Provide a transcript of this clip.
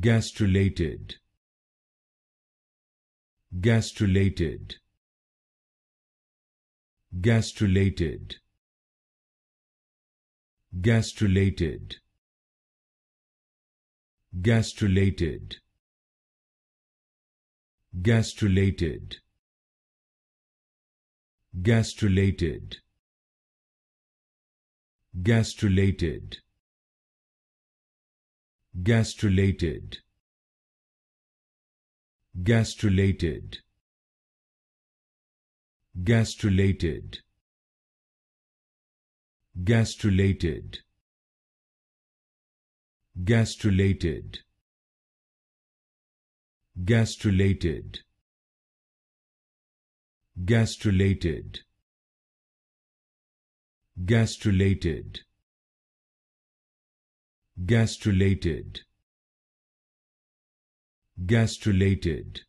Gastrulated. Gastrulated. Gastrulated. Gastrulated. Gastrulated. Gastrulated. Gastrulated. Gastrulated. Gastrulated. Gastrulated. Gastrulated. Gastrulated. Gastrulated. Gastrulated. Gastrulated. Gastrulated.